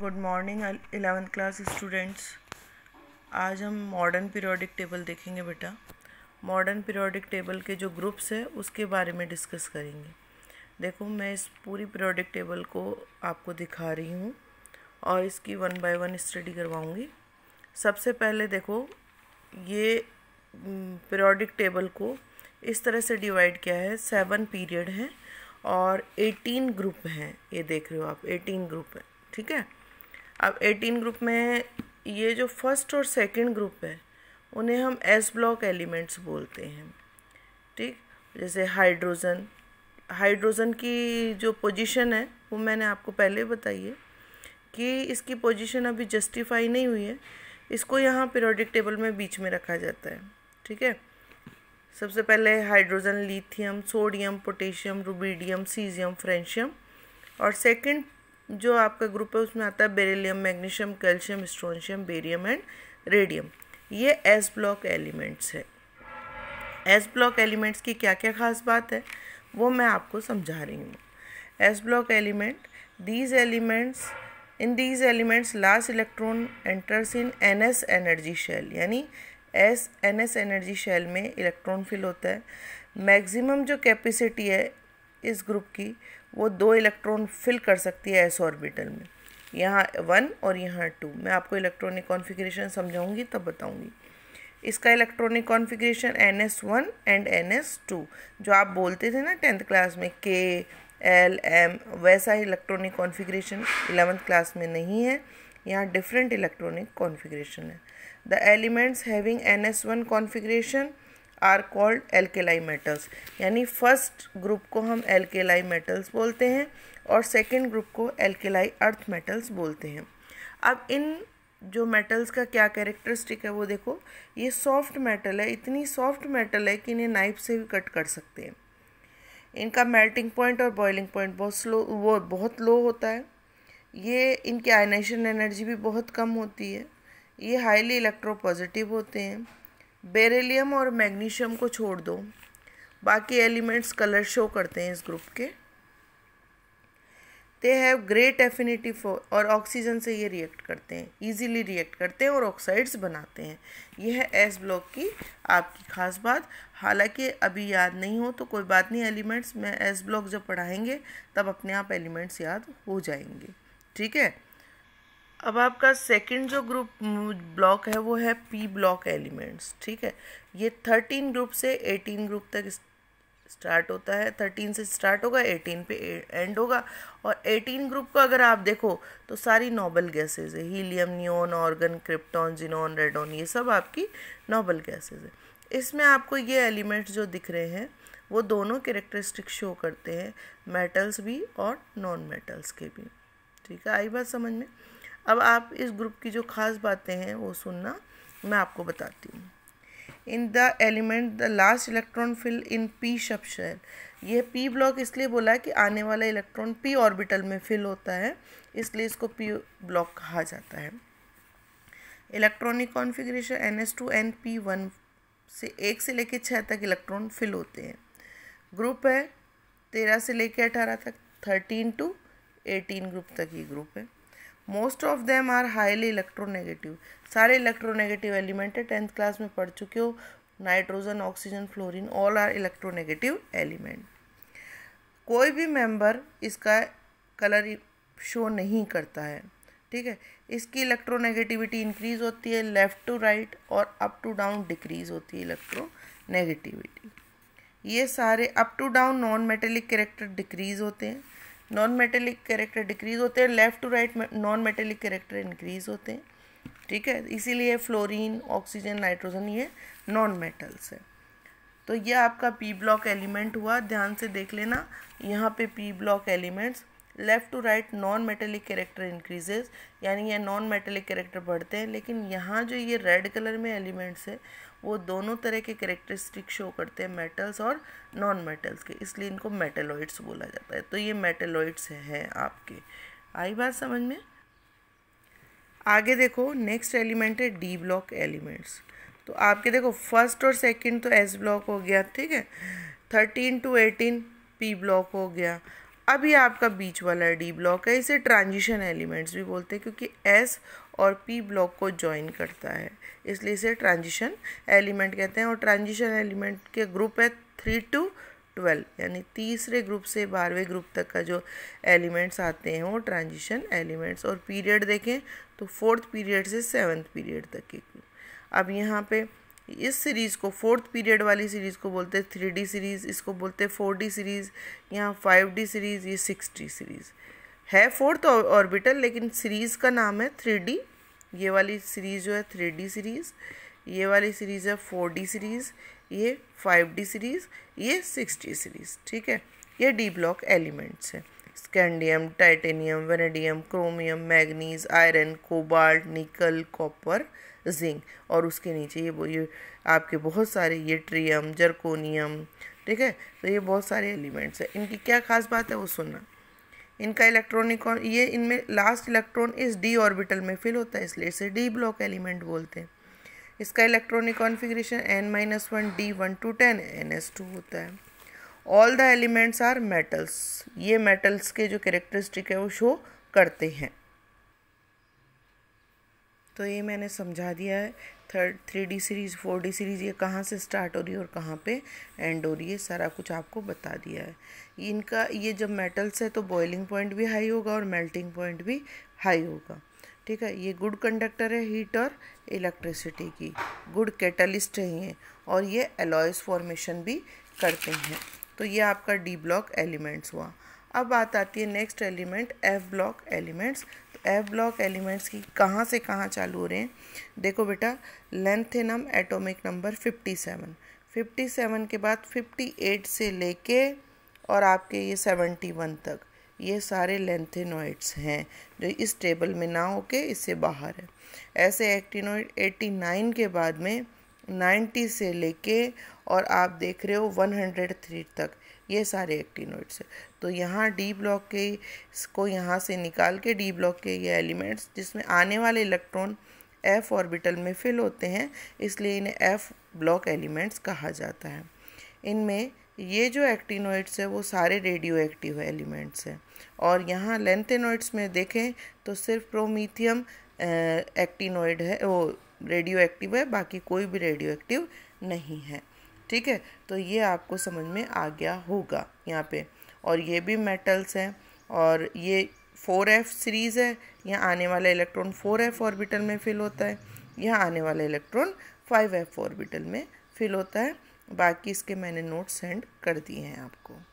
good morning eleventh class students आज हम modern periodic table देखेंगे बेटा मॉडर्न पीरियोडिक टेबल के जो ग्रुप्स है उसके बारे में डिस्कस करेंगे देखो मैं इस पूरी पीरियोडिक टेबल को आपको दिखा रही हूँ और इसकी वन बाय वन स्टडी करवाऊँगी सबसे पहले देखो ये पीरियोडिक टेबल को इस तरह से डिवाइड किया है सेवन पीरियड हैं और एटीन ग्रुप हैं ये देख रहे हो आप एटीन ग्रुप हैं ठीक है अब 18 ग्रुप में ये जो फर्स्ट और सेकंड ग्रुप है उन्हें हम एस ब्लॉक एलिमेंट्स बोलते हैं ठीक जैसे हाइड्रोजन हाइड्रोजन की जो पोजीशन है वो मैंने आपको पहले बताई है कि इसकी पोजीशन अभी जस्टिफाई नहीं हुई है इसको यहाँ पीरियोडिक टेबल में बीच में रखा जाता है ठीक है सबसे पहले hydrogen lithium sodium potassium rubidium caesium francium और सेकंड जो आपका ग्रुप है उसमें आता है beryllium magnesium calcium strontium barium and radium ये एस ब्लॉक एलिमेंट्स है एस ब्लॉक एलिमेंट्स की क्या क्या खास बात है वो मैं आपको समझा रही हूँ s block element these elements in these elements last electron enters in n s energy shell यानी s n s energy shell में इलेक्ट्रॉन फिल होता है मैक्सिमम जो कैपेसिटी है इस ग्रुप की वो दो इलेक्ट्रॉन फिल कर सकती है एस ऑर्बिटल में यहाँ वन और यहाँ टू मैं आपको इलेक्ट्रॉनिक कॉन्फ़िगरेशन समझाऊंगी तब बताऊंगी इसका electronic configuration n s one and n s two जो आप बोलते थे ना टेंथ क्लास में के एल एम वैसा इलेक्ट्रॉनिक कॉन्फ़िगरेशन इलेवंथ क्लास में नहीं है यहाँ डिफरेंट इलेक्ट्रॉनिक कॉन्फ़िगरेशन है the elements having n s one configuration are called alkali metals यानी फर्स्ट ग्रुप को हम एल्केलाई मेटल्स बोलते हैं और सेकेंड ग्रुप को एल्केलाई अर्थ मेटल्स बोलते हैं अब इन जो मेटल्स का क्या कैरेक्टरिस्टिक है वो देखो ये सॉफ्ट मेटल है इतनी सॉफ्ट मेटल है कि इन्हें नाइफ से भी कट कर सकते हैं इनका मेल्टिंग पॉइंट और बॉइलिंग पॉइंट बहुत स्लो वो बहुत लो होता है ये इनकी आइनेशन एनर्जी भी बहुत कम होती है ये हाईली पॉजिटिव होते हैं बेरेलीम और मैग्नीशियम को छोड़ दो बाकी एलिमेंट्स कलर शो करते हैं इस ग्रुप के they have great affinity for और ऑक्सीजन से ये रिएक्ट करते हैं इजीली रिएक्ट करते हैं और ऑक्साइड्स बनाते हैं यह है एस ब्लॉक की आपकी खास बात हालांकि अभी याद नहीं हो तो कोई बात नहीं एलिमेंट्स में एस ब्लॉक जब पढ़ाएंगे तब अपने आप एलिमेंट्स याद हो जाएंगे ठीक है अब आपका सेकंड जो ग्रुप ब्लॉक mm, है वो है पी ब्लॉक एलिमेंट्स ठीक है ये थर्टीन ग्रुप से एटीन ग्रुप तक स्टार्ट होता है थर्टीन से स्टार्ट होगा एटीन पे एंड होगा और एटीन ग्रुप को अगर आप देखो तो सारी नोबल गैसेज है helium neon argon krypton xenon radon ये सब आपकी नोबल गैसेज है इसमें आपको ये एलिमेंट्स जो दिख रहे हैं वो दोनों कैरेक्टरिस्टिक शो करते हैं मेटल्स भी और नॉन मेटल्स के भी ठीक है आई बात समझ में अब आप इस ग्रुप की जो खास बातें हैं वो सुनना मैं आपको बताती हूँ in the element the last electron fill in p sub shell यह पी ब्लॉक इसलिए बोला कि आने वाला इलेक्ट्रॉन पी ऑर्बिटल में फिल होता है इसलिए इसको पी ब्लॉक कहा जाता है electronic configuration n s two n p one से एक से लेकर छः तक इलेक्ट्रॉन फिल होते हैं ग्रुप है तेरह से लेकर अठारह तक थर्टीन टू एटीन ग्रुप तक ये ग्रुप है most of them are highly electronegative सारे इलेक्ट्रोनेगेटिव एलिमेंट है टेंथ क्लास में पढ़ चुके हो nitrogen oxygen fluorine all are electronegative element कोई भी मेम्बर इसका कलर शो नहीं करता है ठीक है इसकी इलेक्ट्रोनेगेटिविटी इंक्रीज होती है लेफ़्ट टू राइट और अप टू डाउन डिक्रीज होती है इलेक्ट्रोनेगेटिविटी ये सारे up to down non metallic character decrease होते हैं नॉन मेटेलिक कैरेक्टर डिक्रीज होते हैं left to right non metallic character increase होते हैं ठीक है इसीलिए फ्लोरीन ऑक्सीजन नाइट्रोजन ये नॉन मेटल्स है तो ये आपका पी ब्लॉक एलिमेंट हुआ ध्यान से देख लेना यहाँ पे p block elements left to right non metallic character increases यानी ये नॉन मेटेलिक कैरेक्टर बढ़ते हैं लेकिन यहाँ जो ये रेड कलर में एलिमेंट्स है वो दोनों तरह के करेक्टरिस्टिक शो करते हैं मेटल्स और नॉन मेटल्स के इसलिए इनको मेटेलॉइड्स बोला जाता है तो ये मेटेलॉइड्स हैं आपके आई बात समझ में आगे देखो नेक्स्ट एलिमेंट है डी ब्लॉक एलिमेंट्स तो आपके देखो फर्स्ट और सेकंड तो एस ब्लॉक हो गया ठीक है thirteen to eighteen p block हो गया अभी आपका बीच वाला डी ब्लॉक है इसे ट्रांजिशन एलिमेंट्स भी बोलते हैं क्योंकि एस और पी ब्लॉक को ज्वाइन करता है इसलिए इसे ट्रांजिशन एलिमेंट कहते हैं और ट्रांजिशन एलिमेंट के ग्रुप है थ्री टू ट्वेल्व यानी तीसरे ग्रुप से बारहवें ग्रुप तक का जो एलिमेंट्स आते हैं वो ट्रांजिशन एलिमेंट्स और पीरियड देखें तो फोर्थ पीरियड से सेवन्थ पीरियड तक के अब यहाँ पे इस सीरीज़ को फोर्थ पीरियड वाली सीरीज़ को बोलते हैं थ्री डी सीरीज़ इसको बोलते हैं फोर डी सीरीज़ यहाँ फाइव डी सीरीज़ ये सिक्स डी सीरीज़ है फोर्थ ऑर्बिटल लेकिन सीरीज़ का नाम है थ्री ये वाली सीरीज़ जो है थ्री सीरीज़ ये वाली सीरीज़ है फोर सीरीज़ ये फाइव सीरीज़ ये सिक्स सीरीज़ ठीक है ये डी ब्लॉक एलिमेंट्स हैं scandium titanium vanadium chromium manganese iron cobalt nickel copper zinc और उसके नीचे ये वो ये आपके बहुत सारे ये ट्रियम जर्कोनियम ठीक है तो ये बहुत सारे एलिमेंट्स हैं इनकी क्या खास बात है वो सुनना इनका इलेक्ट्रॉनिक ये इनमें लास्ट इलेक्ट्रॉन इस डी ऑर्बिटल में फिल होता है इसलिए इसे डी ब्लॉक एलिमेंट बोलते हैं इसका electronic configuration n minus one d one two ten n s two होता है all the elements are metals ये मेटल्स के जो कैरेक्टरिस्टिक है वो शो करते हैं तो ये मैंने समझा दिया है third three d series four d series ये कहाँ से स्टार्ट हो रही है और कहाँ पे एंड हो रही है सारा कुछ आपको बता दिया है इनका ये जब मेटल्स है तो बॉइलिंग पॉइंट भी हाई होगा और मेल्टिंग पॉइंट भी हाई होगा ठीक है ये गुड कंडक्टर है हीट और इलेक्ट्रिसिटी की गुड कैटलिस्ट है ये और ये एलॉयस फॉर्मेशन भी करते हैं तो ये आपका डी ब्लॉक एलिमेंट्स हुआ अब बात आती है next element f block elements तो एफ ब्लॉक एलिमेंट्स की कहाँ से कहाँ चालू हो रहे हैं देखो बेटा लेंथेनम एटॉमिक नंबर 57 57 के बाद 58 से लेके और आपके ये 71 तक ये सारे लेंथेनोइड्स हैं जो इस टेबल में ना होके इससे बाहर है ऐसे एक्टिनोइड 89 के बाद में 90 से लेके और आप देख रहे हो 103 तक ये सारे एक्टिनोइड्स है तो यहाँ डी ब्लॉक के इसको यहाँ से निकाल के डी ब्लॉक के ये एलिमेंट्स जिसमें आने वाले इलेक्ट्रॉन एफ ऑर्बिटल में फिल होते हैं इसलिए इन्हें एफ ब्लॉक एलिमेंट्स कहा जाता है इनमें ये जो एक्टिनोइड्स है वो सारे रेडियो एक्टिव एलिमेंट्स हैं और यहाँ लेंथेनोइड्स में देखें तो सिर्फ प्रोमीथियम एक्टिनोइड है वो रेडियो एक्टिव है बाकी कोई भी रेडियो एक्टिव नहीं है ठीक है तो ये आपको समझ में आ गया होगा यहाँ पे और ये भी मेटल्स हैं और ये फोर एफ सीरीज़ है यहाँ आने वाला इलेक्ट्रॉन फोर एफ ऑर्बिटल में फिल होता है यहाँ आने वाला इलेक्ट्रॉन फाइव एफ ऑर्बिटल में फिल होता है बाकी इसके मैंने नोट सेंड कर दिए हैं आपको